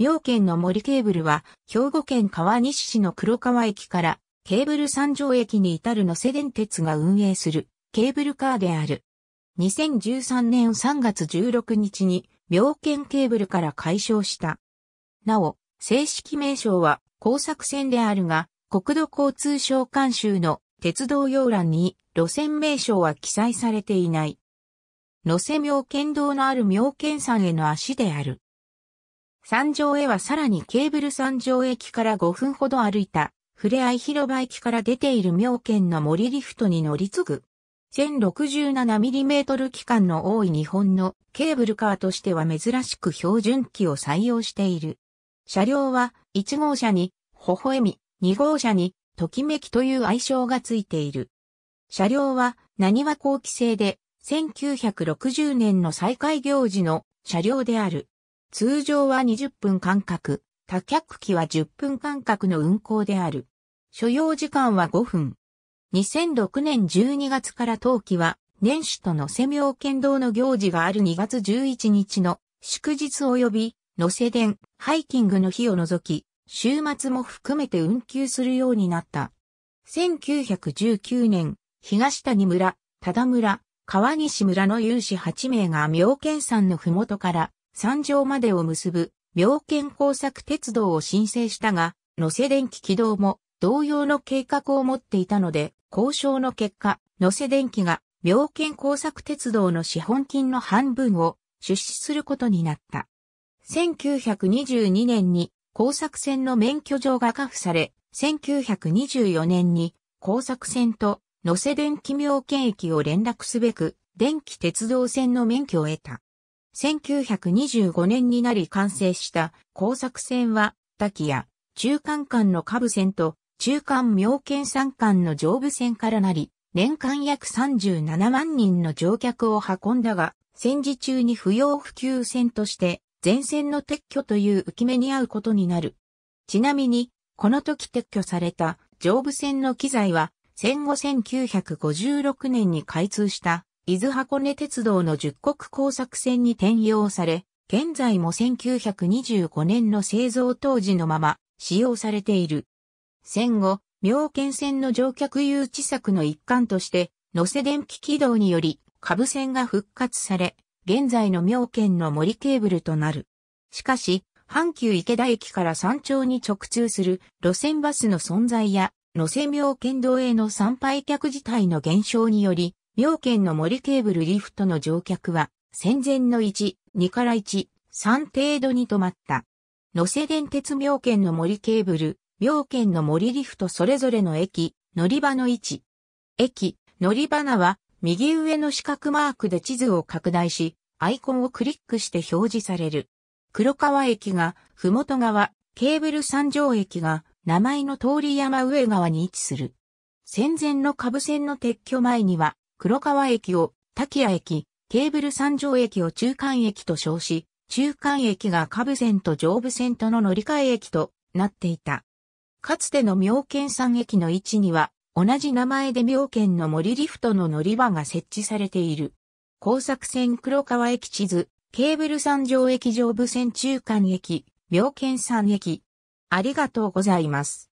妙見の森ケーブルは、兵庫県川西市の黒川駅からケーブル三条駅に至るのせ電鉄が運営するケーブルカーである。2013年3月16日に妙見ケーブルから解消した。なお、正式名称は工作線であるが、国土交通省監修の鉄道要欄に路線名称は記載されていない。野瀬妙見道のある妙見山への足である。山上へはさらにケーブル山上駅から5分ほど歩いた、ふれあい広場駅から出ている妙見の森リフトに乗り継ぐ。1067mm 機関の多い日本のケーブルカーとしては珍しく標準機を採用している。車両は1号車に微笑み、2号車にときめきという愛称がついている。車両は何は後期製で1960年の再開行時の車両である。通常は20分間隔、多客機は10分間隔の運行である。所要時間は5分。2006年12月から冬季は、年始との瀬明剣道の行事がある2月11日の祝日及び、のせ伝、ハイキングの日を除き、週末も含めて運休するようになった。1919年、東谷村、多田村、川西村の有志8名が妙見山のふもとから山上までを結ぶ、妙見工作鉄道を申請したが、野瀬電気起動も同様の計画を持っていたので、交渉の結果、野瀬電気が妙見工作鉄道の資本金の半分を出資することになった。1922年に工作船の免許状が加付され、1924年に工作船と野瀬電気妙見駅を連絡すべく、電気鉄道船の免許を得た。1925年になり完成した工作船は、滝や中間間の下部線と中間妙見山間の上部線からなり、年間約37万人の乗客を運んだが、戦時中に不要不急線として前線の撤去という浮き目に合うことになる。ちなみに、この時撤去された上部線の機材は、戦後1956年に開通した伊豆箱根鉄道の十国工作線に転用され、現在も1925年の製造当時のまま使用されている。戦後、妙見線の乗客誘致策の一環として、乗せ電気軌道により、株線が復活され、現在の妙見の森ケーブルとなる。しかし、阪急池田駅から山頂に直通する路線バスの存在や、乗せ妙見道への参拝客自体の減少により、妙見の森ケーブルリフトの乗客は、戦前の1、2から1、3程度に止まった。野瀬電鉄妙見の森ケーブル、妙見の森リフトそれぞれの駅、乗り場の位置。駅、乗り場は、右上の四角マークで地図を拡大し、アイコンをクリックして表示される。黒川駅が、ふもと側、ケーブル三条駅が、名前の通り山上側に位置する。戦前の下部線の撤去前には、黒川駅を滝谷駅、ケーブル三条駅を中間駅と称し、中間駅が下部線と上部線との乗り換え駅となっていた。かつての妙見山駅の位置には、同じ名前で妙見の森リフトの乗り場が設置されている。工作線黒川駅地図、ケーブル三条駅上部線中間駅、妙見山駅。ありがとうございます。